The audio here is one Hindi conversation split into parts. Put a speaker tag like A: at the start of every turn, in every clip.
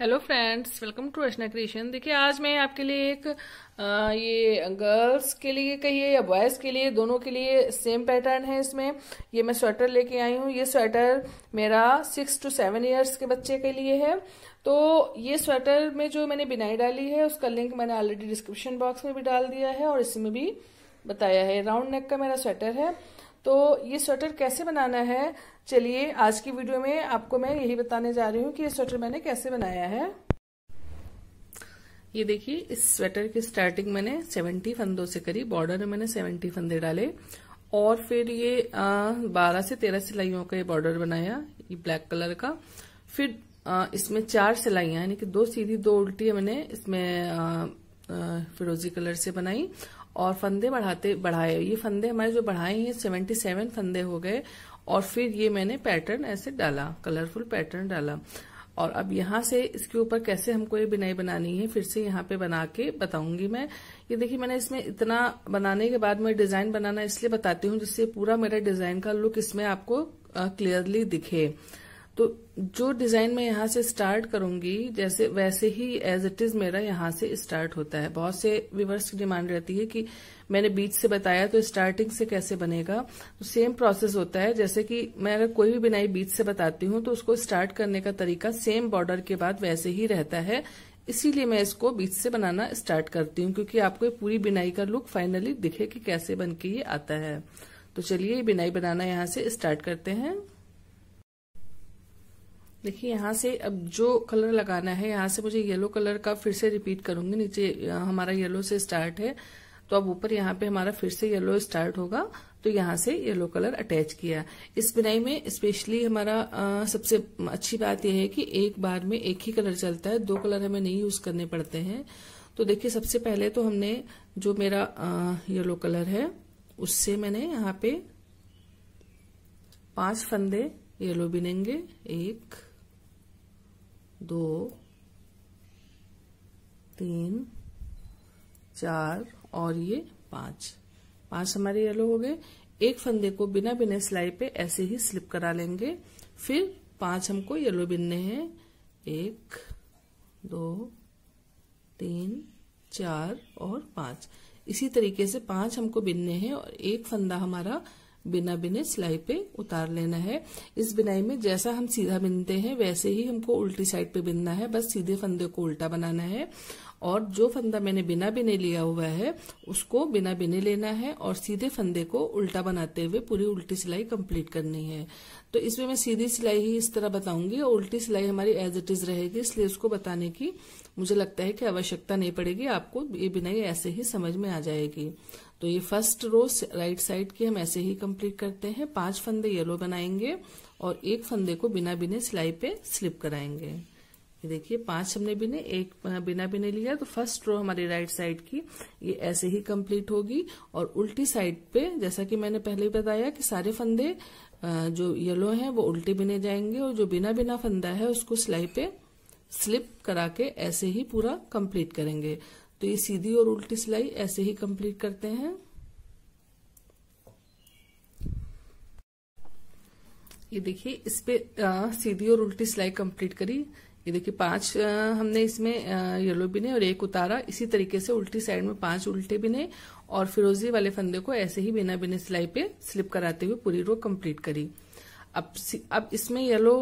A: hello friends welcome to Rachna creation देखिए आज मैं आपके लिए एक आ, ये गर्ल्स के लिए कहिए या बॉयज़ के लिए दोनों के लिए सेम पैटर्न है इसमें ये मैं स्वेटर लेके आई हूँ ये स्वेटर मेरा सिक्स टू सेवन इयर्स के बच्चे के लिए है तो ये स्वेटर में जो मैंने बिनाई डाली है उसका लिंक मैंने ऑलरेडी डिस्क्रिप्शन बॉक्स में भी डाल दिया है और इसमें भी बताया है राउंड नेक का मेरा स्वेटर है तो ये स्वेटर कैसे बनाना है चलिए आज की वीडियो में आपको मैं यही बताने जा रही हूँ कि ये स्वेटर मैंने कैसे बनाया है ये देखिए इस स्वेटर की स्टार्टिंग मैंने 70 फंदों से करी बॉर्डर में मैंने 70 फंदे डाले और फिर ये आ, 12 से 13 सिलाइयों का ये बॉर्डर बनाया ये ब्लैक कलर का फिर आ, इसमें चार सिलाइया यानी कि दो सीधी दो उल्टी मैंने इसमें आ, फिरोजी कलर से बनाई और फंदे बढ़ाते बढ़ाए ये फंदे हमारे जो बढ़ाए हैं सेवेंटी सेवन फंदे हो गए और फिर ये मैंने पैटर्न ऐसे डाला कलरफुल पैटर्न डाला और अब यहां से इसके ऊपर कैसे हमको ये बिनाई बनानी है फिर से यहाँ पे बना के बताऊंगी मैं ये देखिए मैंने इसमें इतना बनाने के बाद मैं डिजाइन बनाना इसलिए बताती हूँ जिससे पूरा मेरा डिजाइन का लुक इसमें आपको क्लियरली दिखे तो जो डिजाइन मैं यहाँ से स्टार्ट करूंगी जैसे वैसे ही एज इट इज मेरा यहाँ से स्टार्ट होता है बहुत से व्यूवर्स की डिमांड रहती है कि मैंने बीच से बताया तो स्टार्टिंग से कैसे बनेगा तो सेम प्रोसेस होता है जैसे कि मैं अगर कोई भी बिनाई बीच से बताती हूँ तो उसको स्टार्ट करने का तरीका सेम बॉर्डर के बाद वैसे ही रहता है इसीलिए मैं इसको बीच से बनाना स्टार्ट करती हूँ क्योंकि आपको पूरी बिनाई का लुक फाइनली दिखे कि कैसे बन के ये आता है तो चलिए बिनाई बनाना यहाँ से स्टार्ट करते हैं देखिए यहाँ से अब जो कलर लगाना है यहाँ से मुझे येलो कलर का फिर से रिपीट करूंगी नीचे हमारा येलो से स्टार्ट है तो अब ऊपर यहाँ पे हमारा फिर से येलो स्टार्ट होगा तो यहाँ से येलो कलर अटैच किया इस बिनाई में स्पेशली हमारा आ, सबसे अच्छी बात यह है कि एक बार में एक ही कलर चलता है दो कलर हमें नहीं यूज करने पड़ते हैं तो देखिए सबसे पहले तो हमने जो मेरा आ, येलो कलर है उससे मैंने यहाँ पे पांच फंदे येलो बिनेंगे एक दो तीन चार और ये पांच पांच हमारे येलो हो गए एक फंदे को बिना बिना सिलाई पे ऐसे ही स्लिप करा लेंगे फिर पांच हमको येलो बिनने हैं एक दो तीन चार और पांच इसी तरीके से पांच हमको बिनने हैं और एक फंदा हमारा बिना बिने सिलाई पे उतार लेना है इस बिनाई में जैसा हम सीधा बिनते हैं वैसे ही हमको उल्टी साइड पे बिनना है बस सीधे फंदे को उल्टा बनाना है और जो फंदा मैंने बिना बिने लिया हुआ है उसको बिना बिने लेना है और सीधे फंदे को उल्टा बनाते हुए पूरी उल्टी सिलाई कंप्लीट करनी है तो इसमें मैं सीधी सिलाई ही इस तरह बताऊंगी और उल्टी सिलाई हमारी एज इट इज रहेगी इसलिए उसको बताने की मुझे लगता है कि आवश्यकता नहीं पड़ेगी आपको ये बिनाई ऐसे ही समझ में आ जाएगी तो ये फर्स्ट रो राइट साइड की हम ऐसे ही कंप्लीट करते हैं पांच फंदे येलो बनाएंगे और एक फंदे को बिना बिने सिलाई पे स्लिप कराएंगे ये देखिए पांच हमने बिने एक बिना बिने लिया तो फर्स्ट रो हमारी राइट साइड की ये ऐसे ही कंप्लीट होगी और उल्टी साइड पे जैसा कि मैंने पहले ही बताया कि सारे फंदे जो येलो हैं वो उल्टे बिने जाएंगे और जो बिना बिना फंदा है उसको सिलाई पे स्लिप करा के ऐसे ही पूरा कंप्लीट करेंगे तो ये सीधी और उल्टी सिलाई ऐसे ही कंप्लीट करते हैं ये देखिए इस पे आ, सीधी और उल्टी सिलाई कंप्लीट करी ये देखिए पांच हमने इसमें येलो बिने और एक उतारा इसी तरीके से उल्टी साइड में पांच उल्टे बिने और फिरोजी वाले फंदे को ऐसे ही बिना बिने सिलाई पे स्लिप कराते हुए पूरी रो कंप्लीट करी अब अब इसमें येलो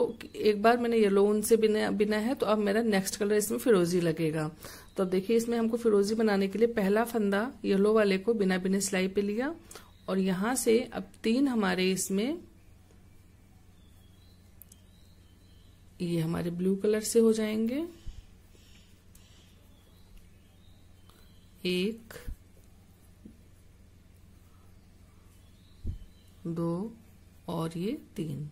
A: एक बार मैंने येलो उन से बिना बिना है तो अब मेरा नेक्स्ट कलर इसमें फिरोजी लगेगा तो अब देखिए इसमें हमको फिरोजी बनाने के लिए पहला फंदा येलो वाले को बिना बिने सिलाई पे लिया और यहां से अब तीन हमारे इसमें ये हमारे ब्लू कलर से हो जाएंगे एक दो और ये तीन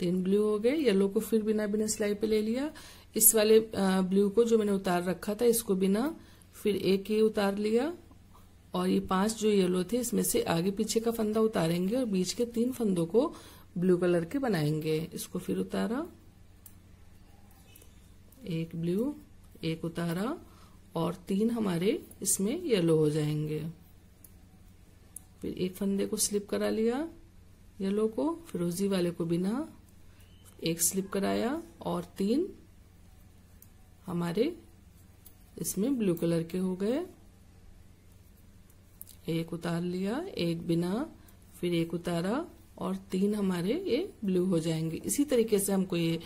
A: तीन ब्लू हो गए येलो को फिर बिना बिना सिलाई पे ले लिया इस वाले ब्लू को जो मैंने उतार रखा था इसको बिना फिर एक ही उतार लिया और ये पांच जो येलो थे इसमें से आगे पीछे का फंदा उतारेंगे और बीच के तीन फंदों को ब्लू कलर के बनाएंगे इसको फिर उतारा एक ब्लू एक उतारा और तीन हमारे इसमें येलो हो जाएंगे फिर एक फंदे को स्लिप करा लिया येलो को फिरोजी वाले को बिना एक स्लिप कराया और तीन हमारे इसमें ब्लू कलर के हो गए एक उतार लिया एक बिना फिर एक उतारा और तीन हमारे ये ब्लू हो जाएंगे इसी तरीके से हमको ये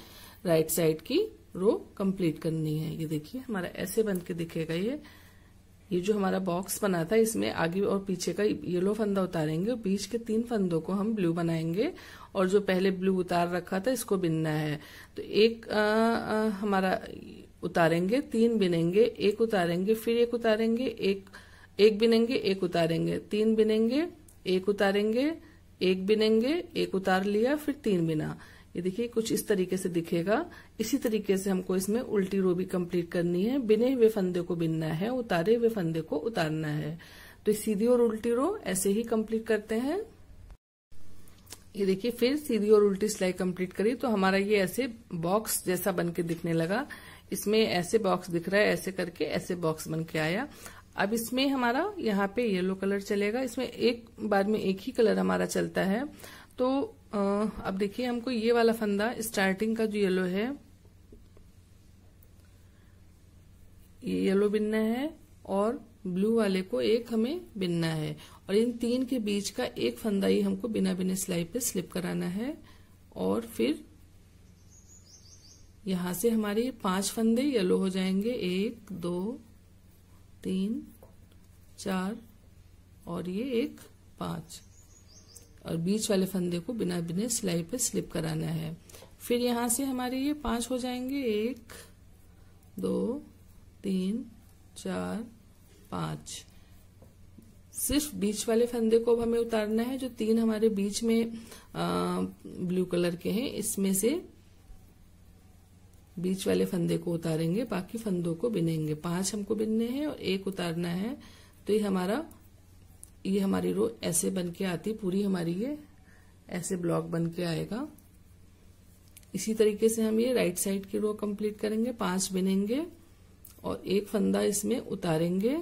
A: राइट साइड की रो कंप्लीट करनी है ये देखिए हमारा ऐसे बन के दिखेगा ये ये जो हमारा बॉक्स बना था इसमें आगे और पीछे का येलो फंदा उतारेंगे बीच के तीन फंदों को हम ब्लू बनाएंगे और जो पहले ब्लू उतार रखा था इसको बिनना है तो एक आ, आ, हमारा उतारेंगे तीन बिनेंगे एक उतारेंगे फिर एक उतारेंगे एक एक बिनेंगे एक उतारेंगे तीन बिनेंगे एक उतारेंगे एक बिनेंगे एक उतार लिया फिर तीन बिना ये देखिए कुछ इस तरीके से दिखेगा इसी तरीके से हमको इसमें उल्टी रो भी कंप्लीट करनी है बिने हुए फंदे को बिनना है उतारे हुए फंदे को उतारना है तो सीधी और उल्टी रो ऐसे ही कंप्लीट करते हैं ये देखिए फिर सीधी और उल्टी सिलाई कंप्लीट करी तो हमारा ये ऐसे बॉक्स जैसा बन के दिखने लगा इसमें ऐसे बॉक्स दिख रहा है ऐसे करके ऐसे बॉक्स बन के आया अब इसमें हमारा यहाँ पे येलो कलर चलेगा इसमें एक बार में एक ही कलर हमारा चलता है तो अब देखिए हमको ये वाला फंदा स्टार्टिंग का जो येलो है ये येलो बिनना है और ब्लू वाले को एक हमें बिनना है और इन तीन के बीच का एक फंदा ही हमको बिना बिना सिलाई पे स्लिप कराना है और फिर यहां से हमारे पांच फंदे येलो हो जाएंगे एक दो तीन चार और ये एक पांच और बीच वाले फंदे को बिना बिने सिलाई पे स्लिप कराना है फिर यहाँ से हमारे ये पांच हो जाएंगे एक दो तीन चार पांच सिर्फ बीच वाले फंदे को अब हमें उतारना है जो तीन हमारे बीच में आ, ब्लू कलर के हैं इसमें से बीच वाले फंदे को उतारेंगे बाकी फंदों को बिनेंगे पांच हमको बिनने हैं और एक उतारना है तो ये हमारा ये हमारी रो ऐसे बन के आती पूरी हमारी ये ऐसे ब्लॉक बन के आएगा इसी तरीके से हम ये राइट साइड की रो कंप्लीट करेंगे पांच बिनेंगे और एक फंदा इसमें उतारेंगे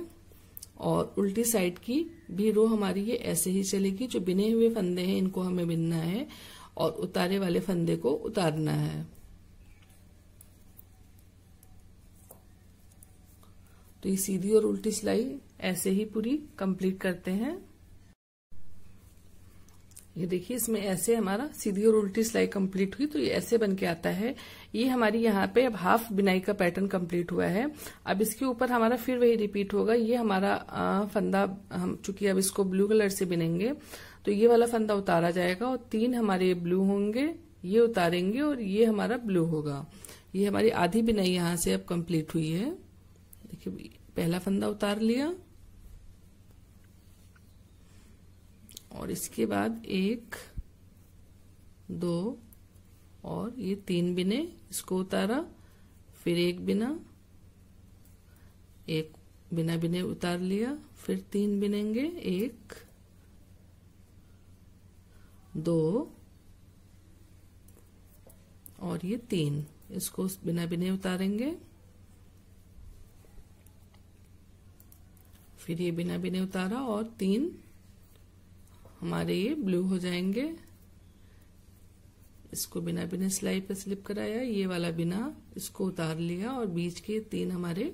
A: और उल्टी साइड की भी रो हमारी ये ऐसे ही चलेगी जो बिने हुए फंदे हैं इनको हमें बिनना है और उतारे वाले फंदे को उतारना है तो ये सीधी और उल्टी सिलाई ऐसे ही पूरी कंप्लीट करते हैं ये देखिए इसमें ऐसे हमारा सीधी और उल्टी सिलाई कंप्लीट हुई तो ये ऐसे बन के आता है ये हमारी यहाँ पे अब हाफ बिनाई का पैटर्न कंप्लीट हुआ है अब इसके ऊपर हमारा फिर वही रिपीट होगा ये हमारा आ, फंदा हम चूंकि अब इसको ब्लू कलर से बिनेंगे तो ये वाला फंदा उतारा जाएगा और तीन हमारे ब्लू होंगे ये उतारेंगे और ये हमारा ब्लू होगा ये हमारी आधी बिनाई यहाँ से अब कंप्लीट हुई है देखिये पहला फंदा उतार लिया और इसके बाद एक दो और ये तीन बिने इसको उतारा फिर एक बिना एक बिना बिने उतार लिया फिर तीन बिनेंगे एक दो और ये तीन इसको बिना बिने उतारेंगे फिर ये बिना बिने उतारा और तीन हमारे ये ब्लू हो जाएंगे इसको बिना बिना सिलाई पे स्लिप कराया ये वाला बिना इसको उतार लिया और बीच के तीन हमारे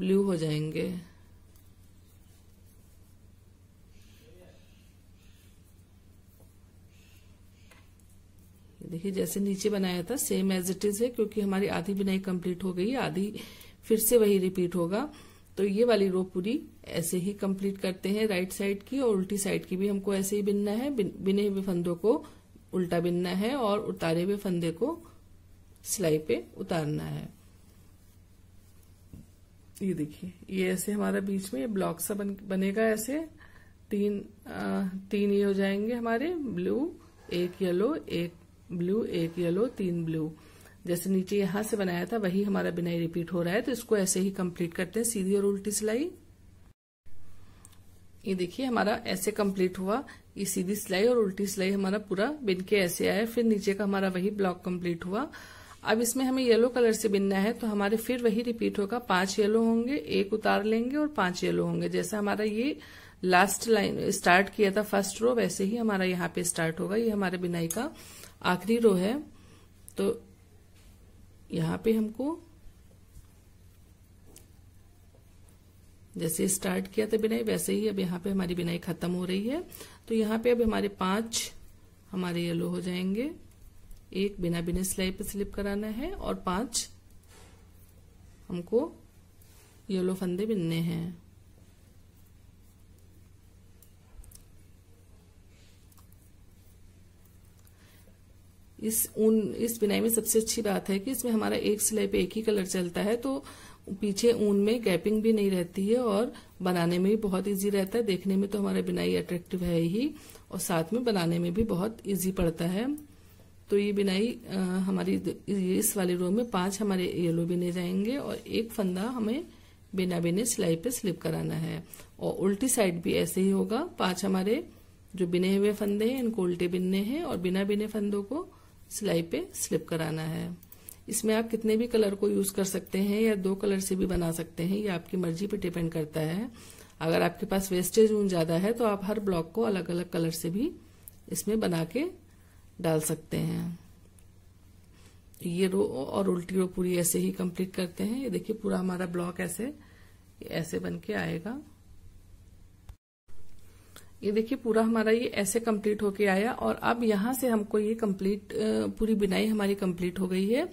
A: ब्लू हो जाएंगे देखिए जैसे नीचे बनाया था सेम एज इट इज है क्योंकि हमारी आधी बिनाई कंप्लीट हो गई आधी फिर से वही रिपीट होगा तो ये वाली रो पूरी ऐसे ही कंप्लीट करते हैं राइट साइड की और उल्टी साइड की भी हमको ऐसे ही बिनना है बिने हुए फंदों को उल्टा बिनना है और उतारे हुए फंदे को सिलाई पे उतारना है ये देखिए ये ऐसे हमारा बीच में ब्लॉक सा बन, बनेगा ऐसे तीन आ, तीन ये हो जाएंगे हमारे ब्लू एक येलो एक ब्लू एक येलो तीन ब्लू जैसे नीचे यहां से बनाया था वही हमारा बिनाई रिपीट हो रहा है तो इसको ऐसे ही कंप्लीट करते हैं सीधी और उल्टी सिलाई ये देखिए हमारा ऐसे कंप्लीट हुआ ये सीधी सिलाई और उल्टी सिलाई हमारा पूरा बिन के ऐसे आया फिर नीचे का हमारा वही ब्लॉक कंप्लीट हुआ अब इसमें हमें येलो कलर से बिनना है तो हमारे फिर वही रिपीट होगा पांच येलो होंगे एक उतार लेंगे और पांच येलो होंगे जैसा हमारा ये लास्ट लाइन स्टार्ट किया था फर्स्ट रो वैसे ही हमारा यहाँ पे स्टार्ट होगा ये हमारे बिनाई का आखिरी रो है तो यहाँ पे हमको जैसे स्टार्ट किया था बिनाई वैसे ही अब यहाँ पे हमारी बिनाई खत्म हो रही है तो यहाँ पे अब हमारे पांच हमारे येलो हो जाएंगे एक बिना बिना सिलाई पे स्लिप कराना है और पांच हमको येलो फंदे बिनने हैं इस ऊन इस बिनाई में सबसे अच्छी बात है कि इसमें हमारा एक सिलाई पे एक ही कलर चलता है तो पीछे ऊन में गैपिंग भी नहीं रहती है और बनाने में भी बहुत इजी रहता है देखने में तो हमारा बिनाई अट्रैक्टिव है ही और साथ में बनाने में भी बहुत इजी पड़ता है तो ये बिनाई हमारी इस वाले रो में पांच हमारे येलो बिने जाएंगे और एक फंदा हमें बिना बिने सिलाई पे स्लिप कराना है और उल्टी साइड भी ऐसे ही होगा पांच हमारे जो बिने हुए फंदे हैं इनको उल्टे बिनने हैं और बिना बिने फंदों को सिलाई पे स्लिप कराना है इसमें आप कितने भी कलर को यूज कर सकते हैं या दो कलर से भी बना सकते हैं ये आपकी मर्जी पे डिपेंड करता है अगर आपके पास वेस्टेज ऊन ज्यादा है तो आप हर ब्लॉक को अलग अलग कलर से भी इसमें बना के डाल सकते हैं ये रो और उल्टी रो पूरी ऐसे ही कंप्लीट करते हैं ये देखिए पूरा हमारा ब्लॉक ऐसे ऐसे बन के आएगा ये देखिए पूरा हमारा ये ऐसे कंप्लीट होके आया और अब यहां से हमको ये कंप्लीट पूरी बिनाई हमारी कंप्लीट हो गई है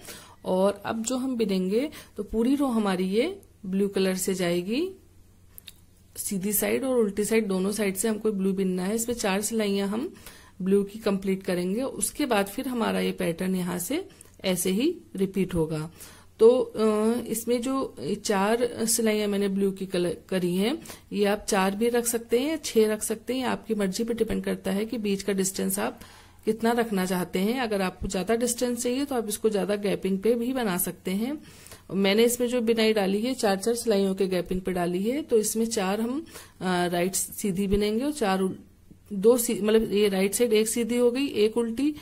A: और अब जो हम बिनेंगे तो पूरी रो हमारी ये ब्लू कलर से जाएगी सीधी साइड और उल्टी साइड दोनों साइड से हमको ब्लू बिनना है इसमें चार सिलाइया हम ब्लू की कंप्लीट करेंगे उसके बाद फिर हमारा ये पैटर्न यहाँ से ऐसे ही रिपीट होगा तो इसमें जो चार सिलाइयां मैंने ब्लू की कलर करी हैं ये आप चार भी रख सकते हैं या छह रख सकते हैं आपकी मर्जी पर डिपेंड करता है कि बीच का डिस्टेंस आप कितना रखना चाहते हैं अगर आपको ज्यादा डिस्टेंस चाहिए तो आप इसको ज्यादा गैपिंग पे भी बना सकते हैं मैंने इसमें जो बिनाई डाली है चार चार सिलाइयों के गैपिंग पे डाली है तो इसमें चार हम राइट सीधी बिनेंगे और चार दो मतलब ये राइट साइड एक सीधी हो गई एक उल्टी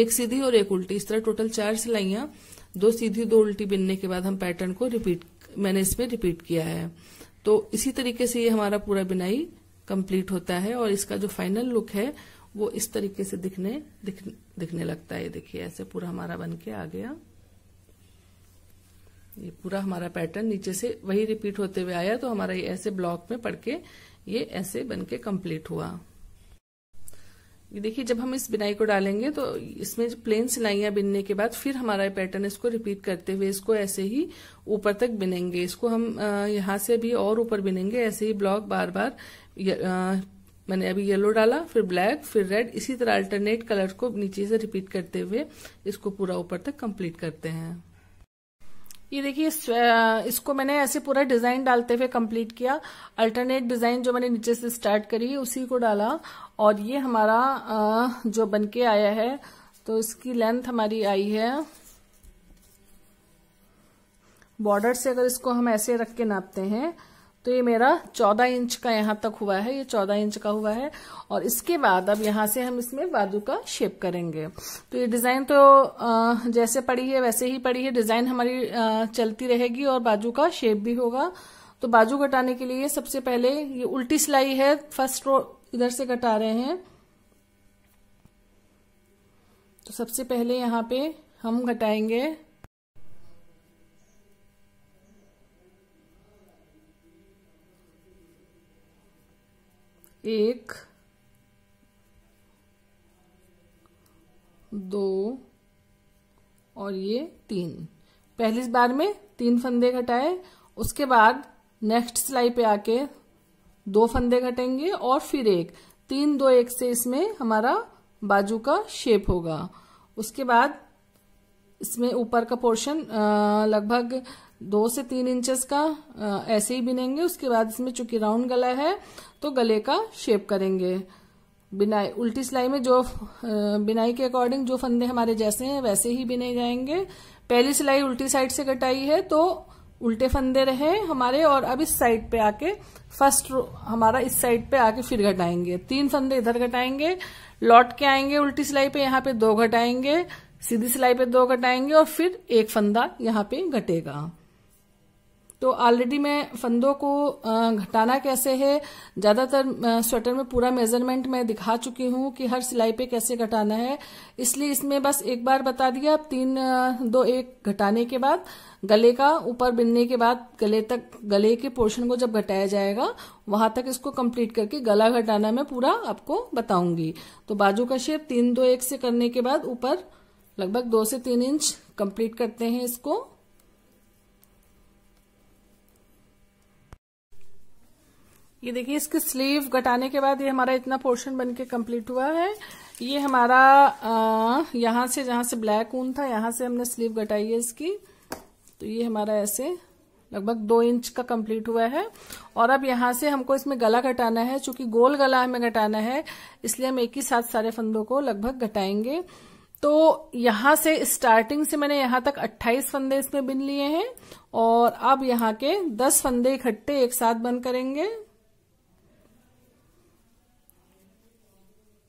A: एक सीधी और एक उल्टी इस तरह टोटल चार सिलाइयां दो सीधी दो उल्टी बिनने के बाद हम पैटर्न को रिपीट मैंने इसमें रिपीट किया है तो इसी तरीके से ये हमारा पूरा बिनाई कंप्लीट होता है और इसका जो फाइनल लुक है वो इस तरीके से दिखने दिख, दिखने लगता है देखिए ऐसे पूरा हमारा बन के आ गया ये पूरा हमारा पैटर्न नीचे से वही रिपीट होते हुए आया तो हमारा ये ऐसे ब्लॉक में पड़ के ये ऐसे बन के कम्प्लीट हुआ ये देखिए जब हम इस बिनाई को डालेंगे तो इसमें प्लेन सिलाइयां बिनने के बाद फिर हमारा पैटर्न इसको रिपीट करते हुए इसको ऐसे ही ऊपर तक बिनेंगे इसको हम यहां से भी और ऊपर बिनेंगे ऐसे ही ब्लॉक बार बार मैंने अभी येलो डाला फिर ब्लैक फिर रेड इसी तरह अल्टरनेट कलर को नीचे से रिपीट करते हुए इसको पूरा ऊपर तक कंप्लीट करते हैं ये देखिए इस, इसको मैंने ऐसे पूरा डिजाइन डालते हुए कंप्लीट किया अल्टरनेट डिजाइन जो मैंने नीचे से स्टार्ट करी उसी को डाला और ये हमारा जो बनके आया है तो इसकी लेंथ हमारी आई है बॉर्डर से अगर इसको हम ऐसे रख के नापते हैं तो ये मेरा चौदह इंच का यहाँ तक हुआ है ये चौदह इंच का हुआ है और इसके बाद अब यहाँ से हम इसमें बाजू का शेप करेंगे तो ये डिज़ाइन तो जैसे पड़ी है वैसे ही पड़ी है डिज़ाइन हमारी चलती रहेगी और बाजू का शेप भी होगा तो बाजू कटाने के लिए सबसे पहले ये उल्टी सिलाई है फर्स्ट रो इधर से कटा रहे हैं तो सबसे पहले यहाँ पे हम घटाएंगे एक दो और ये तीन पहली बार में तीन फंदे घटाए उसके बाद नेक्स्ट सिलाई पे आके दो फंदे घटेंगे और फिर एक तीन दो एक से इसमें हमारा बाजू का शेप होगा उसके बाद इसमें ऊपर का पोर्शन लगभग दो से तीन इंचेस का आ, ऐसे ही बिनेंगे उसके बाद इसमें चूंकि राउंड गला है तो गले का शेप करेंगे बिनाई उल्टी सिलाई में जो बिनाई के अकॉर्डिंग जो फंदे हमारे जैसे हैं वैसे ही बिने जाएंगे पहली सिलाई उल्टी साइड से कटाई है तो उल्टे फंदे रहे हमारे और अब इस साइड पे आके फर्स्ट हमारा इस साइड पे आके फिर घटाएंगे तीन फंदे इधर घटाएंगे लौट के आएंगे उल्टी सिलाई पे यहाँ पे दो घटाएंगे सीधी सिलाई पे दो घटाएंगे और फिर एक फंदा यहाँ पे घटेगा तो ऑलरेडी मैं फंदों को घटाना कैसे है ज़्यादातर स्वेटर में पूरा मेजरमेंट मैं दिखा चुकी हूं कि हर सिलाई पे कैसे घटाना है इसलिए इसमें बस एक बार बता दिया तीन दो एक घटाने के बाद गले का ऊपर बिनने के बाद गले तक गले के पोर्शन को जब घटाया जाएगा वहां तक इसको कंप्लीट करके गला घटाना मैं पूरा आपको बताऊंगी तो बाजू का शेप तीन दो एक से करने के बाद ऊपर लगभग दो से तीन इंच कंप्लीट करते हैं इसको ये देखिए इसके स्लीव घटाने के बाद ये हमारा इतना पोर्शन बन के कम्प्लीट हुआ है ये हमारा यहाँ से जहाँ से ब्लैक ऊन था यहाँ से हमने स्लीव घटाई है इसकी तो ये हमारा ऐसे लगभग दो इंच का कंप्लीट हुआ है और अब यहाँ से हमको इसमें गला घटाना है चूंकि गोल गला हमें घटाना है इसलिए हम एक ही साथ सारे फंदों को लगभग घटाएंगे तो यहाँ से स्टार्टिंग से मैंने यहाँ तक 28 फंदे इसमें बिन लिए हैं और अब यहाँ के 10 फंदे इकट्ठे एक साथ बंद करेंगे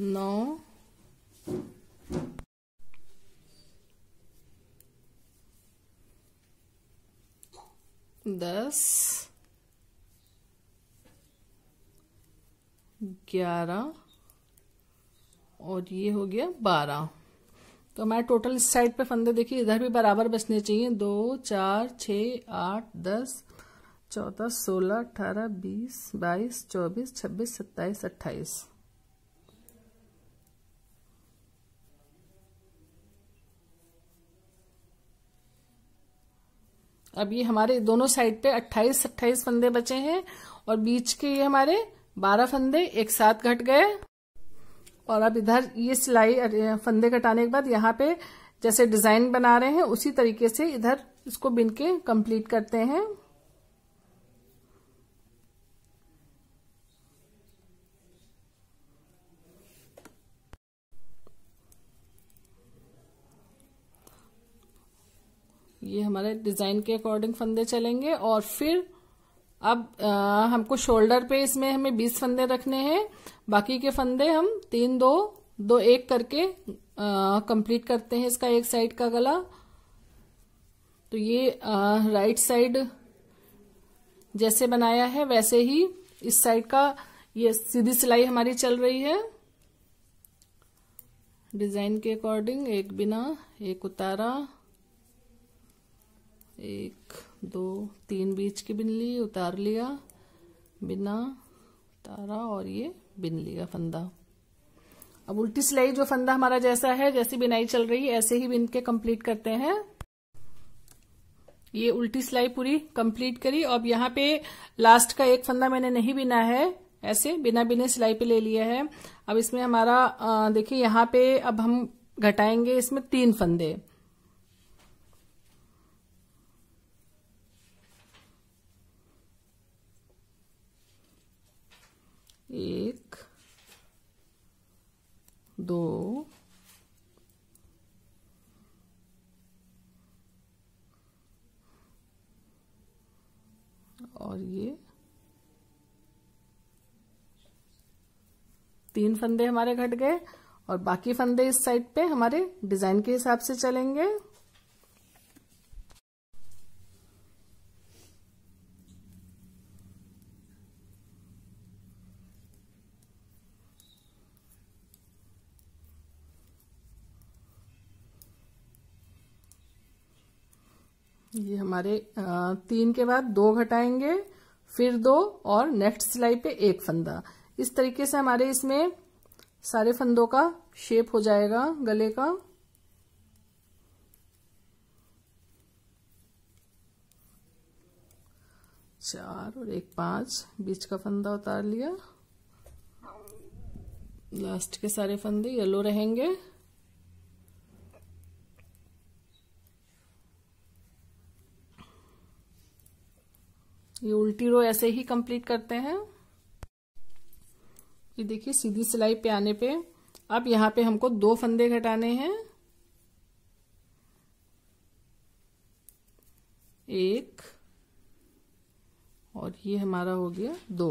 A: नौ दस ग्यारह और ये हो गया बारह तो मैं टोटल इस साइड पे फंदे देखिए इधर भी बराबर बचने चाहिए दो चार छ आठ दस चौदह सोलह अठारह बीस बाईस चौबीस छब्बीस सत्ताईस अट्ठाईस अब ये हमारे दोनों साइड पे 28 28 फंदे बचे हैं और बीच के ये हमारे 12 फंदे एक साथ घट गए और अब इधर ये सिलाई फंदे कटाने के बाद यहाँ पे जैसे डिजाइन बना रहे हैं उसी तरीके से इधर इसको बिन के कम्प्लीट करते हैं ये हमारे डिजाइन के अकॉर्डिंग फंदे चलेंगे और फिर अब आ, हमको शोल्डर पे इसमें हमें बीस फंदे रखने हैं बाकी के फंदे हम तीन दो दो एक करके कंप्लीट करते हैं इसका एक साइड का गला तो ये आ, राइट साइड जैसे बनाया है वैसे ही इस साइड का ये सीधी सिलाई हमारी चल रही है डिजाइन के अकॉर्डिंग एक बिना एक उतारा एक दो तीन बीच की बिन ली उतार लिया बिना उतारा और ये बिन लिया फंदा अब उल्टी सिलाई जो फंदा हमारा जैसा है जैसी बिनाई चल रही है ऐसे ही बिन के कंप्लीट करते हैं ये उल्टी सिलाई पूरी कंप्लीट करी अब यहाँ पे लास्ट का एक फंदा मैंने नहीं बिना है ऐसे बिना बिने सिलाई पे ले लिया है अब इसमें हमारा देखिए यहाँ पे अब हम घटाएंगे इसमें तीन फंदे दो और ये तीन फंदे हमारे घट गए और बाकी फंदे इस साइड पे हमारे डिजाइन के हिसाब से चलेंगे ये हमारे तीन के बाद दो घटाएंगे फिर दो और नेक्स्ट सिलाई पे एक फंदा इस तरीके से हमारे इसमें सारे फंदों का शेप हो जाएगा गले का चार और एक पांच बीच का फंदा उतार लिया लास्ट के सारे फंदे येलो रहेंगे ये उल्टी रो ऐसे ही कंप्लीट करते हैं ये देखिए सीधी सिलाई पे आने पे अब यहाँ पे हमको दो फंदे घटाने हैं एक और ये हमारा हो गया दो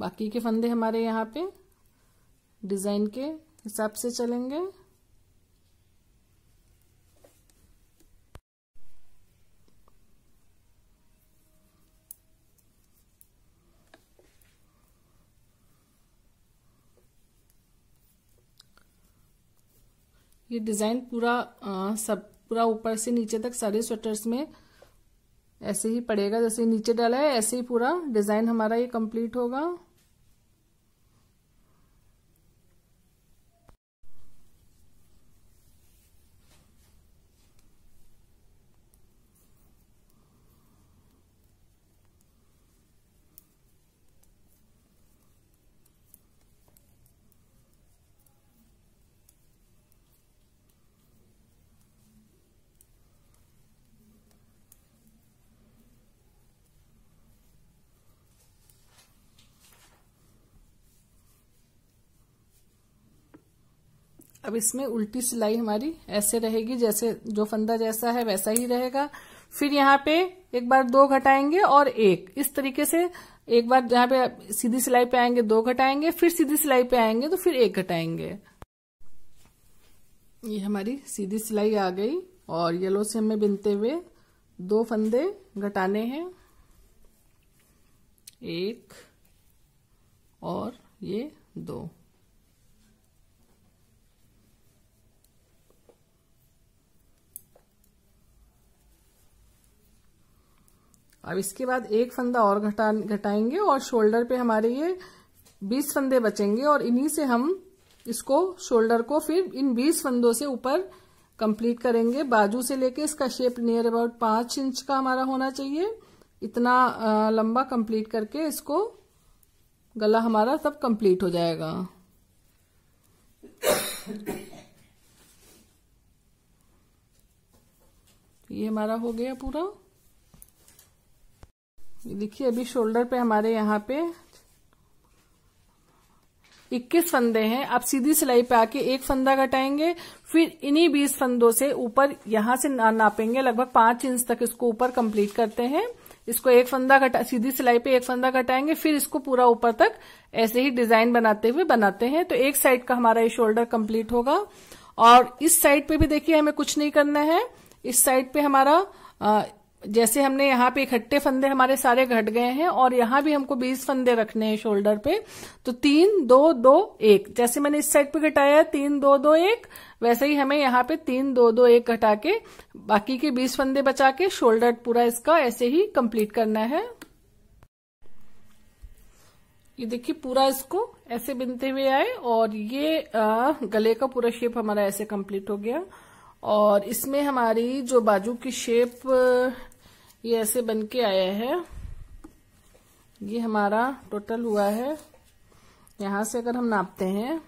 A: बाकी के फंदे हमारे यहाँ पे डिज़ाइन के हिसाब से चलेंगे ये डिज़ाइन पूरा आ, सब पूरा ऊपर से नीचे तक सारे स्वेटर्स में ऐसे ही पड़ेगा जैसे नीचे डाला है ऐसे ही पूरा डिज़ाइन हमारा ये कंप्लीट होगा अब इसमें उल्टी सिलाई हमारी ऐसे रहेगी जैसे जो फंदा जैसा है वैसा ही रहेगा फिर यहाँ पे एक बार दो घटाएंगे और एक इस तरीके से एक बार यहाँ पे सीधी सिलाई पे आएंगे दो घटाएंगे फिर सीधी सिलाई पे आएंगे तो फिर एक घटाएंगे ये हमारी सीधी सिलाई आ गई और येलो से हमें बिनते हुए दो फंदे घटाने हैं एक और ये दो अब इसके बाद एक फंदा और घटा घटाएंगे और शोल्डर पे हमारे ये बीस फंदे बचेंगे और इन्हीं से हम इसको शोल्डर को फिर इन बीस फंदों से ऊपर कंप्लीट करेंगे बाजू से लेके इसका शेप नियर अबाउट पांच इंच का हमारा होना चाहिए इतना लंबा कंप्लीट करके इसको गला हमारा सब कंप्लीट हो जाएगा ये हमारा हो गया पूरा देखिए अभी शोल्डर पे हमारे यहाँ पे 21 फंदे हैं आप सीधी सिलाई पे आके एक फंदा घटाएंगे फिर इन्हीं 20 फंदों से ऊपर यहाँ से नापेंगे लगभग पांच इंच तक इसको ऊपर कंप्लीट करते हैं इसको एक फंदा घटा सीधी सिलाई पे एक फंदा घटाएंगे फिर इसको पूरा ऊपर तक ऐसे ही डिजाइन बनाते हुए बनाते हैं तो एक साइड का हमारा ये शोल्डर कंप्लीट होगा और इस साइड पे भी देखिए हमें कुछ नहीं करना है इस साइड पे हमारा जैसे हमने यहाँ पे इकट्ठे फंदे हमारे सारे घट गए हैं और यहाँ भी हमको 20 फंदे रखने हैं शोल्डर पे तो तीन दो दो एक जैसे मैंने इस साइड पे घटाया तीन दो दो एक वैसे ही हमें यहाँ पे तीन दो दो एक घटा के बाकी के 20 फंदे बचा के शोल्डर पूरा इसका ऐसे ही कंप्लीट करना है ये देखिए पूरा इसको ऐसे बिनते हुए आए और ये आ, गले का पूरा शेप हमारा ऐसे कम्प्लीट हो गया और इसमें हमारी जो बाजू की शेप ये ऐसे बन के आया है ये हमारा टोटल हुआ है यहां से अगर हम नापते हैं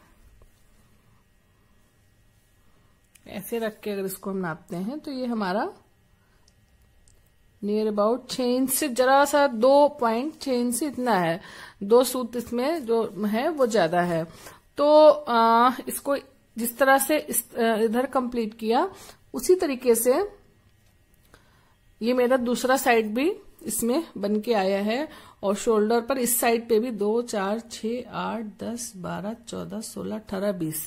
A: ऐसे रख के अगर इसको हम नापते हैं तो ये हमारा नियर अबाउट छह इंच से जरा सा दो पॉइंट छह इंच से इतना है दो सूत इसमें जो है वो ज्यादा है तो आ, इसको जिस तरह से इस, इधर कंप्लीट किया उसी तरीके से ये मेरा दूसरा साइड भी इसमें बन के आया है और शोल्डर पर इस साइड पे भी दो चार छ आठ दस बारह चौदह सोलह अठारह बीस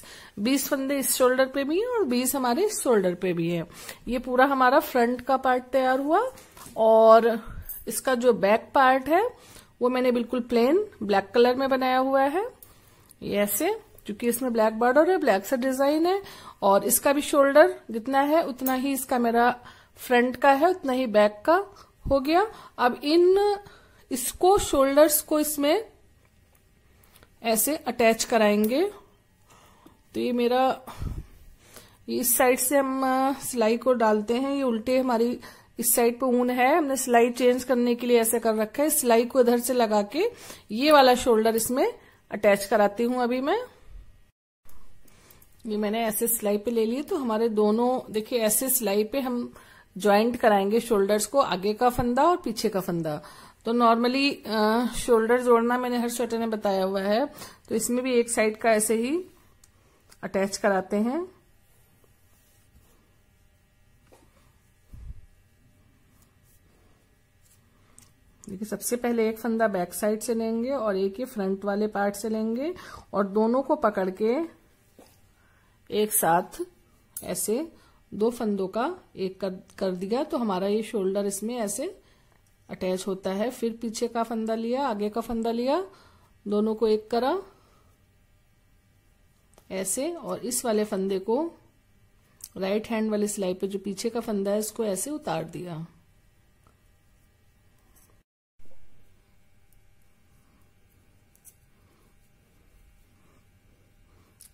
A: बीस फंदे इस शोल्डर पे भी हैं और बीस हमारे शोल्डर पे भी है ये पूरा हमारा फ्रंट का पार्ट तैयार हुआ और इसका जो बैक पार्ट है वो मैंने बिल्कुल प्लेन ब्लैक कलर में बनाया हुआ है ये ऐसे क्योंकि इसमें ब्लैक बॉर्डर है ब्लैक सा डिजाइन है और इसका भी शोल्डर जितना है उतना ही इसका मेरा फ्रंट का है उतना ही बैक का हो गया अब इन इसको शोल्डर्स को इसमें ऐसे अटैच कराएंगे तो ये मेरा इस साइड से हम सिलाई को डालते हैं ये उल्टे हमारी इस साइड पे ऊन है हमने सिलाई चेंज करने के लिए ऐसे कर रखा है सिलाई को इधर से लगा के ये वाला शोल्डर इसमें अटैच कराती हूँ अभी मैं ये मैंने ऐसे सिलाई पे ले लिए तो हमारे दोनों देखिए ऐसे सिलाई पे हम ज्वाइंट कराएंगे शोल्डर्स को आगे का फंदा और पीछे का फंदा तो नॉर्मली शोल्डर जोड़ना मैंने हर स्वेटर ने बताया हुआ है तो इसमें भी एक साइड का ऐसे ही अटैच कराते हैं देखिए सबसे पहले एक फंदा बैक साइड से लेंगे और एक ये फ्रंट वाले पार्ट से लेंगे और दोनों को पकड़ के एक साथ ऐसे दो फंदों का एक कर, कर दिया तो हमारा ये शोल्डर इसमें ऐसे अटैच होता है फिर पीछे का फंदा लिया आगे का फंदा लिया दोनों को एक करा ऐसे और इस वाले फंदे को राइट हैंड वाली सिलाई पे जो पीछे का फंदा है इसको ऐसे उतार दिया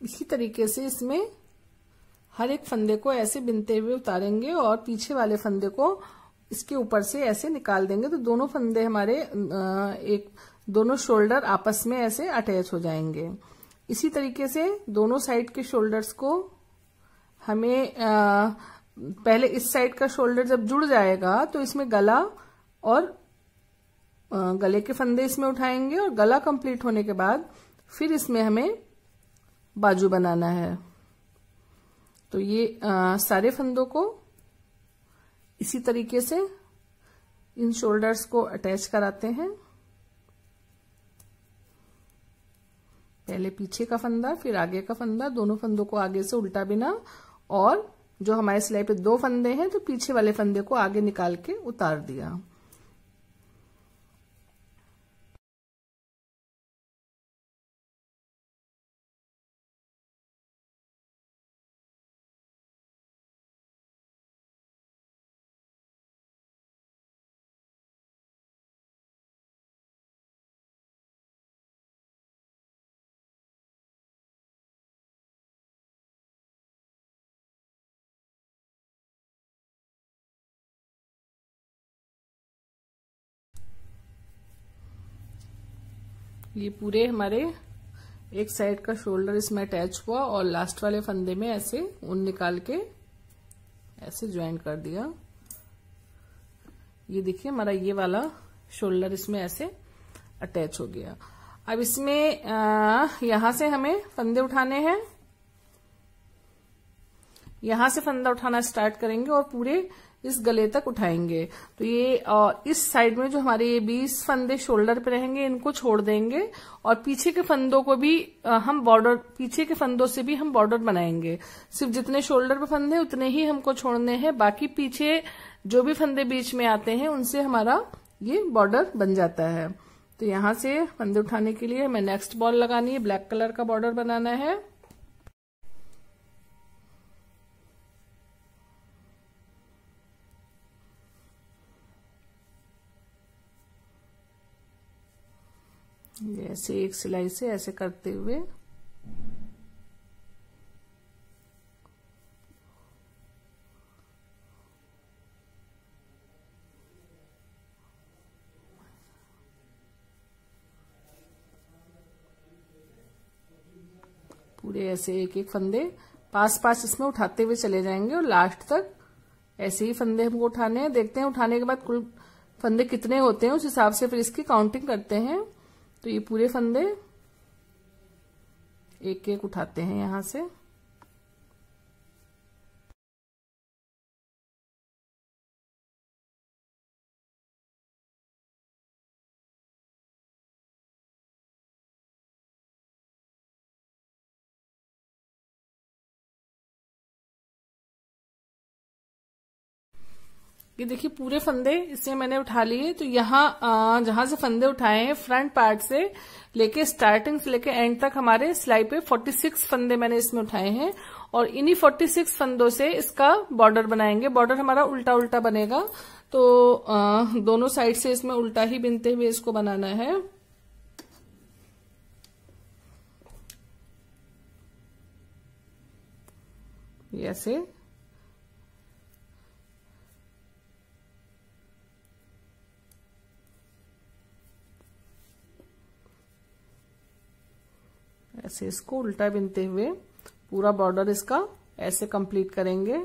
A: इसी तरीके से इसमें हर एक फंदे को ऐसे बिनते हुए उतारेंगे और पीछे वाले फंदे को इसके ऊपर से ऐसे निकाल देंगे तो दोनों फंदे हमारे एक दोनों शोल्डर आपस में ऐसे अटैच हो जाएंगे इसी तरीके से दोनों साइड के शोल्डर्स को हमें आ, पहले इस साइड का शोल्डर जब जुड़ जाएगा तो इसमें गला और आ, गले के फंदे इसमें उठाएंगे और गला कंप्लीट होने के बाद फिर इसमें हमें बाजू बनाना है तो ये आ, सारे फंदों को इसी तरीके से इन शोल्डर्स को अटैच कराते हैं पहले पीछे का फंदा फिर आगे का फंदा दोनों फंदों को आगे से उल्टा बिना और जो हमारे सिलाई पे दो फंदे हैं तो पीछे वाले फंदे को आगे निकाल के उतार दिया ये पूरे हमारे एक साइड का शोल्डर इसमें अटैच हुआ और लास्ट वाले फंदे में ऐसे ऊन निकाल के ऐसे ज्वाइन कर दिया ये देखिए हमारा ये वाला शोल्डर इसमें ऐसे अटैच हो गया अब इसमें यहां से हमें फंदे उठाने हैं यहां से फंदा उठाना स्टार्ट करेंगे और पूरे इस गले तक उठाएंगे तो ये इस साइड में जो हमारे ये बीस फंदे शोल्डर पे रहेंगे इनको छोड़ देंगे और पीछे के फंदों को भी हम बॉर्डर पीछे के फंदों से भी हम बॉर्डर बनाएंगे सिर्फ जितने शोल्डर पे फंदे उतने ही हमको छोड़ने हैं बाकी पीछे जो भी फंदे बीच में आते हैं उनसे हमारा ये बॉर्डर बन जाता है तो यहां से फंदे उठाने के लिए हमें नेक्स्ट बॉल लगानी है ब्लैक कलर का बॉर्डर बनाना है ऐसे एक सिलाई से ऐसे करते हुए पूरे ऐसे एक एक फंदे पास पास इसमें उठाते हुए चले जाएंगे और लास्ट तक ऐसे ही फंदे हमको उठाने हैं देखते हैं उठाने के बाद कुल फंदे कितने होते हैं उस हिसाब से फिर इसकी काउंटिंग करते हैं तो ये पूरे फंदे एक एक उठाते हैं यहाँ से ये देखिए पूरे फंदे इससे मैंने उठा लिए तो यहाँ जहां से फंदे उठाए हैं फ्रंट पार्ट से लेके स्टार्टिंग से लेके एंड तक हमारे सिलाई पे 46 फंदे मैंने इसमें उठाए हैं और इन्हीं 46 फंदों से इसका बॉर्डर बनाएंगे बॉर्डर हमारा उल्टा उल्टा बनेगा तो आ, दोनों साइड से इसमें उल्टा ही बिनते हुए इसको बनाना है ऐसे ऐसे इसको उल्टा बिनते हुए पूरा बॉर्डर इसका ऐसे कंप्लीट करेंगे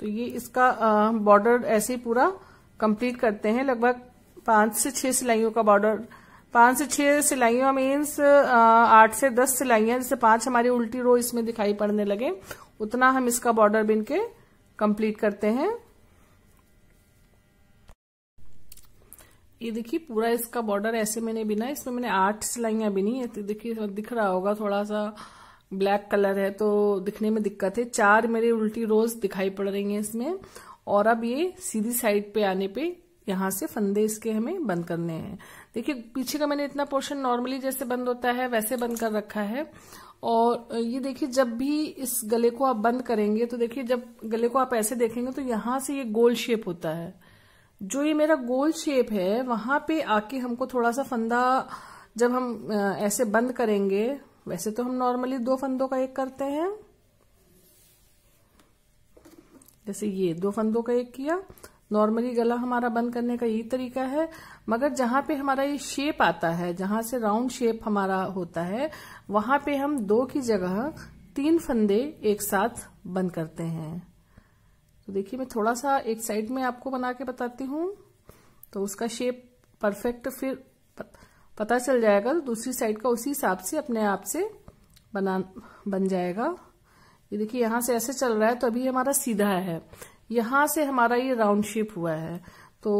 A: तो ये इसका बॉर्डर ऐसे ही पूरा कंप्लीट करते हैं लगभग पांच से छह सिलाइयों का बॉर्डर पांच से छह सिलाइयों मीन्स आठ से दस सिलाइयां जैसे पांच हमारी उल्टी रो इसमें दिखाई पड़ने लगे उतना हम इसका बॉर्डर बिन के कंप्लीट करते हैं ये देखिए पूरा इसका बॉर्डर ऐसे मैंने बिना इसमें मैंने आठ सिलाइयाँ बिनी है तो देखिए दिख रहा होगा थोड़ा सा ब्लैक कलर है तो दिखने में दिक्कत है चार मेरे उल्टी रोज दिखाई पड़ रही हैं इसमें और अब ये सीधी साइड पे आने पे यहाँ से फंदे इसके हमें बंद करने हैं देखिए पीछे का मैंने इतना पोर्शन नॉर्मली जैसे बंद होता है वैसे बंद कर रखा है और ये देखिए जब भी इस गले को आप बंद करेंगे तो देखिए जब गले को आप ऐसे देखेंगे तो यहाँ से ये गोल शेप होता है जो ये मेरा गोल शेप है वहां पे आके हमको थोड़ा सा फंदा जब हम ऐसे बंद करेंगे वैसे तो हम नॉर्मली दो फंदों का एक करते हैं जैसे ये दो फंदों का एक किया नॉर्मली गला हमारा बंद करने का यही तरीका है मगर जहां पे हमारा ये शेप आता है जहां से राउंड शेप हमारा होता है वहां पे हम दो की जगह तीन फंदे एक साथ बंद करते हैं तो देखिए मैं थोड़ा सा एक साइड में आपको बना के बताती हूँ तो उसका शेप परफेक्ट फिर पता चल जाएगा तो दूसरी साइड का उसी हिसाब से अपने आप से बना बन जाएगा ये देखिए यहाँ से ऐसे चल रहा है तो अभी हमारा सीधा है यहाँ से हमारा ये राउंड शेप हुआ है तो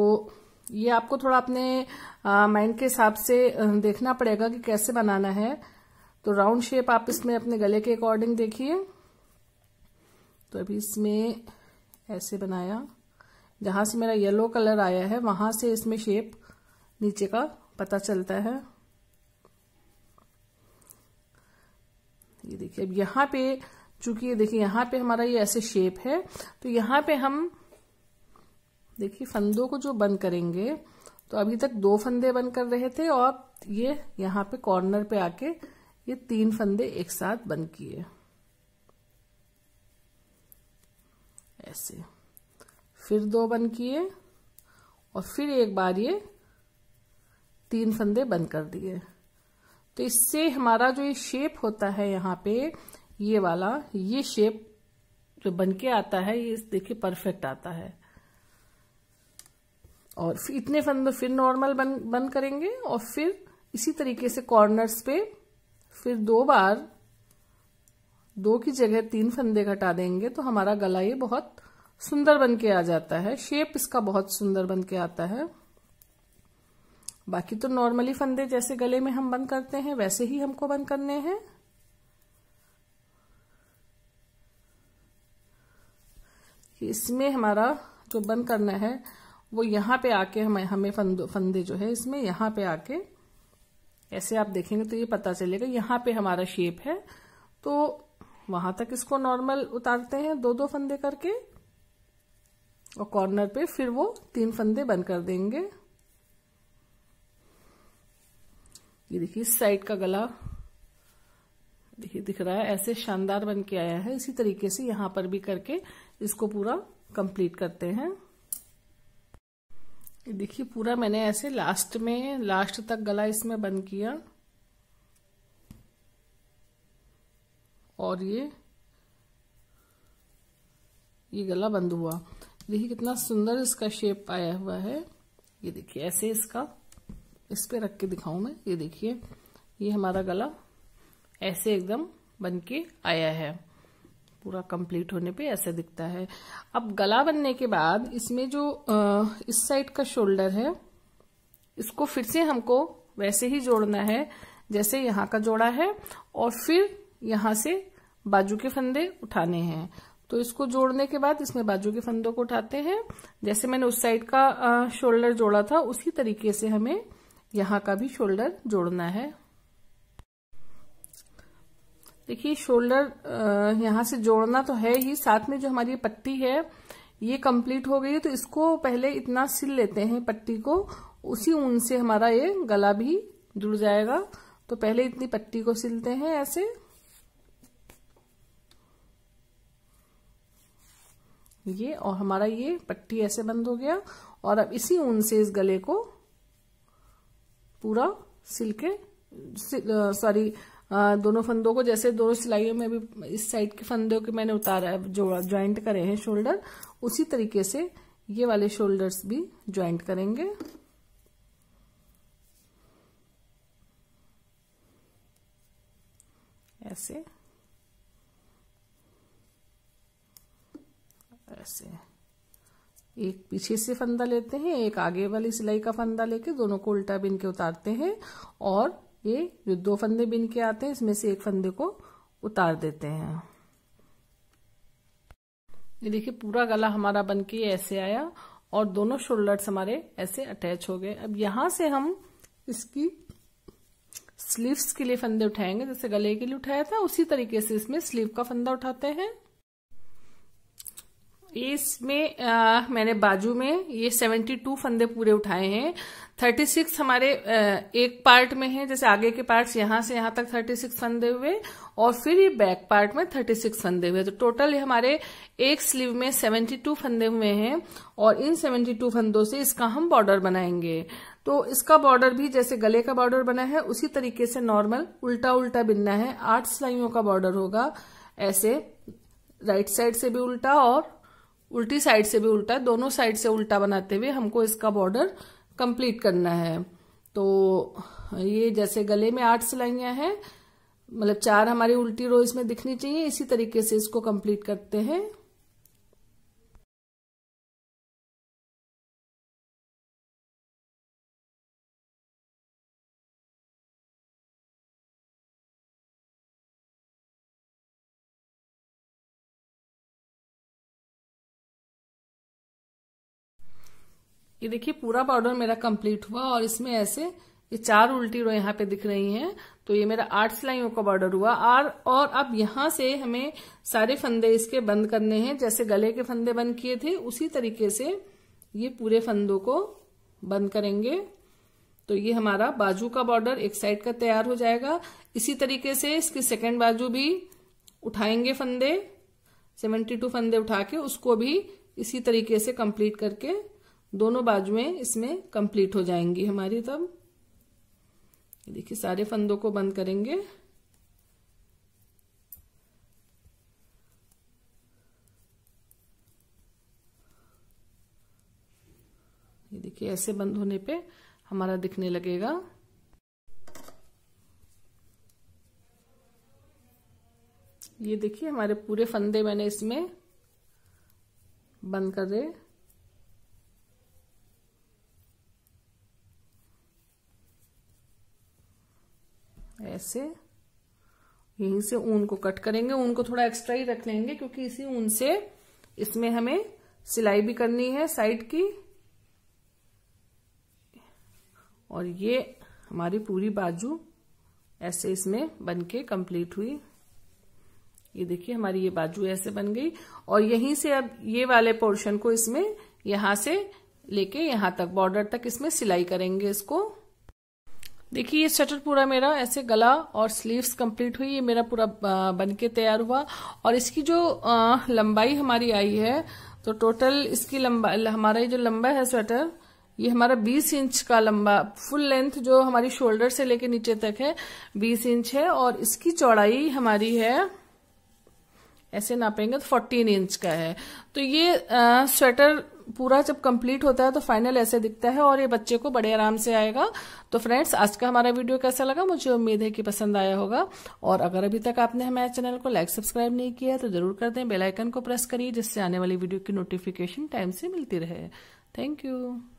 A: ये आपको थोड़ा अपने माइंड के हिसाब से देखना पड़ेगा कि कैसे बनाना है तो राउंड शेप आप इसमें अपने गले के अकॉर्डिंग देखिए तो अभी इसमें ऐसे बनाया जहाँ से मेरा येलो कलर आया है वहाँ से इसमें शेप नीचे का पता चलता है ये देखिए अब यहाँ पे चूंकि ये देखिए यहाँ पे हमारा ये ऐसे शेप है तो यहाँ पे हम देखिए फंदों को जो बंद करेंगे तो अभी तक दो फंदे बंद कर रहे थे और ये यहाँ पे कॉर्नर पे आके ये तीन फंदे एक साथ बंद किए ऐसे फिर दो बंद किए और फिर एक बार ये तीन फंदे बंद कर दिए तो इससे हमारा जो ये शेप होता है यहाँ पे ये वाला ये शेप जो बन के आता है ये देखिए परफेक्ट आता है और फिर इतने फंदे फिर नॉर्मल बन बंद करेंगे और फिर इसी तरीके से कॉर्नर्स पे फिर दो बार दो की जगह तीन फंदे घटा देंगे तो हमारा गला ये बहुत सुंदर बन के आ जाता है शेप इसका बहुत सुंदर बन के आता है बाकी तो नॉर्मली फंदे जैसे गले में हम बंद करते हैं वैसे ही हमको बंद करने हैं इसमें हमारा जो बंद करना है वो यहां पे आके हमें हमें फंदे जो है इसमें यहां पे आके ऐसे आप देखेंगे तो ये पता चलेगा यहां पे हमारा शेप है तो वहां तक इसको नॉर्मल उतारते हैं दो दो फंदे करके और कॉर्नर पे फिर वो तीन फंदे बंद कर देंगे ये देखिए इस साइड का गला देखिए दिख रहा है ऐसे शानदार बन के आया है इसी तरीके से यहां पर भी करके इसको पूरा कंप्लीट करते हैं देखिए पूरा मैंने ऐसे लास्ट में लास्ट तक गला इसमें बंद किया और ये ये गला बंद हुआ देखिए कितना सुंदर इसका शेप आया हुआ है ये देखिए ऐसे इसका इस पे रख के दिखाऊं मैं ये देखिए ये हमारा गला ऐसे एकदम बन के आया है पूरा कंप्लीट होने पे ऐसे दिखता है अब गला बनने के बाद इसमें जो इस साइड का शोल्डर है इसको फिर से हमको वैसे ही जोड़ना है जैसे यहाँ का जोड़ा है और फिर यहां से बाजू के फंदे उठाने हैं तो इसको जोड़ने के बाद इसमें बाजू के फंदों को उठाते हैं जैसे मैंने उस साइड का शोल्डर जोड़ा था उसी तरीके से हमें यहां का भी शोल्डर जोड़ना है देखिए शोल्डर यहां से जोड़ना तो है ही साथ में जो हमारी पट्टी है ये कंप्लीट हो गई है तो इसको पहले इतना सिल लेते हैं पट्टी को उसी ऊन से हमारा ये गला भी जुड़ जाएगा तो पहले इतनी पट्टी को सिलते हैं ऐसे ये और हमारा ये पट्टी ऐसे बंद हो गया और अब इसी ऊन से इस गले को पूरा सिल के सॉरी दोनों फंदों को जैसे दोनों सिलाइयों में भी इस साइड के फंदों के मैंने उतारा है जो ज्वाइंट करे हैं शोल्डर उसी तरीके से ये वाले शोल्डर्स भी ज्वाइंट करेंगे ऐसे से एक पीछे से फंदा लेते हैं एक आगे वाली सिलाई का फंदा लेके दोनों को उल्टा बिन के उतारते हैं और ये जो दो फंदे बिन के आते हैं इसमें से एक फंदे को उतार देते हैं ये देखिए पूरा गला हमारा बन के ऐसे आया और दोनों शोल्डर्स हमारे ऐसे अटैच हो गए अब यहाँ से हम इसकी स्लीव्स के लिए फंदे उठाएंगे जैसे गले के लिए उठाया था उसी तरीके से इसमें स्लीव का फंदा उठाते हैं इसमें मैंने बाजू में ये सेवेंटी टू फंदे पूरे उठाए हैं थर्टी सिक्स हमारे आ, एक पार्ट में है जैसे आगे के पार्ट्स यहां से यहां तक थर्टी सिक्स फंदे हुए और फिर ये बैक पार्ट में थर्टी सिक्स फंदे हुए तो टोटल ये हमारे एक स्लीव में सेवेंटी टू फंदे हुए हैं और इन सेवेंटी टू फंदों से इसका हम बॉर्डर बनाएंगे तो इसका बॉर्डर भी जैसे गले का बॉर्डर बना है उसी तरीके से नॉर्मल उल्टा उल्टा बिनना है आठ सिलाइयों का बॉर्डर होगा ऐसे राइट साइड से भी उल्टा और उल्टी साइड से भी उल्टा दोनों साइड से उल्टा बनाते हुए हमको इसका बॉर्डर कंप्लीट करना है तो ये जैसे गले में आठ सिलाइया हैं मतलब चार हमारी उल्टी रो इसमें दिखनी चाहिए इसी तरीके से इसको कंप्लीट करते हैं ये देखिए पूरा पाउडर मेरा कंप्लीट हुआ और इसमें ऐसे ये चार उल्टी रो यहाँ पे दिख रही हैं तो ये मेरा आठ सिलाइयों का बॉर्डर हुआ और और अब यहां से हमें सारे फंदे इसके बंद करने हैं जैसे गले के फंदे बंद किए थे उसी तरीके से ये पूरे फंदों को बंद करेंगे तो ये हमारा बाजू का बॉर्डर एक साइड का तैयार हो जाएगा इसी तरीके से इसकी सेकेंड बाजू भी उठाएंगे फंदे सेवेंटी टू फंदे उठा के उसको भी इसी तरीके से कंप्लीट करके दोनों बाजुएं इसमें कंप्लीट हो जाएंगी हमारी तब देखिए सारे फंदों को बंद करेंगे ये देखिए ऐसे बंद होने पे हमारा दिखने लगेगा ये देखिए हमारे पूरे फंदे मैंने इसमें बंद कर दिए ऐसे यहीं से ऊन को कट करेंगे ऊन को थोड़ा एक्स्ट्रा ही रख लेंगे क्योंकि इसी ऊन से इसमें हमें सिलाई भी करनी है साइड की और ये हमारी पूरी बाजू ऐसे इसमें बन के कंप्लीट हुई ये देखिए हमारी ये बाजू ऐसे बन गई और यहीं से अब ये वाले पोर्शन को इसमें यहां से लेके यहां तक बॉर्डर तक इसमें सिलाई करेंगे इसको देखिए ये स्वेटर पूरा मेरा ऐसे गला और स्लीव्स कंप्लीट हुई ये मेरा पूरा बनके तैयार हुआ और इसकी जो लंबाई हमारी आई है तो टोटल इसकी लंबा हमारा ये जो लंबा है स्वेटर ये हमारा 20 इंच का लंबा फुल लेंथ जो हमारी शोल्डर से लेके नीचे तक है 20 इंच है और इसकी चौड़ाई हमारी है ऐसे नापेंगे तो 14 इंच का है तो ये आ, स्वेटर पूरा जब कंप्लीट होता है तो फाइनल ऐसे दिखता है और ये बच्चे को बड़े आराम से आएगा तो फ्रेंड्स आज का हमारा वीडियो कैसा लगा मुझे उम्मीद है कि पसंद आया होगा और अगर अभी तक आपने हमारे चैनल को लाइक सब्सक्राइब नहीं किया तो जरूर कर दें बेलाइकन को प्रेस करिए जिससे आने वाली वीडियो की नोटिफिकेशन टाइम से मिलती रहे थैंक यू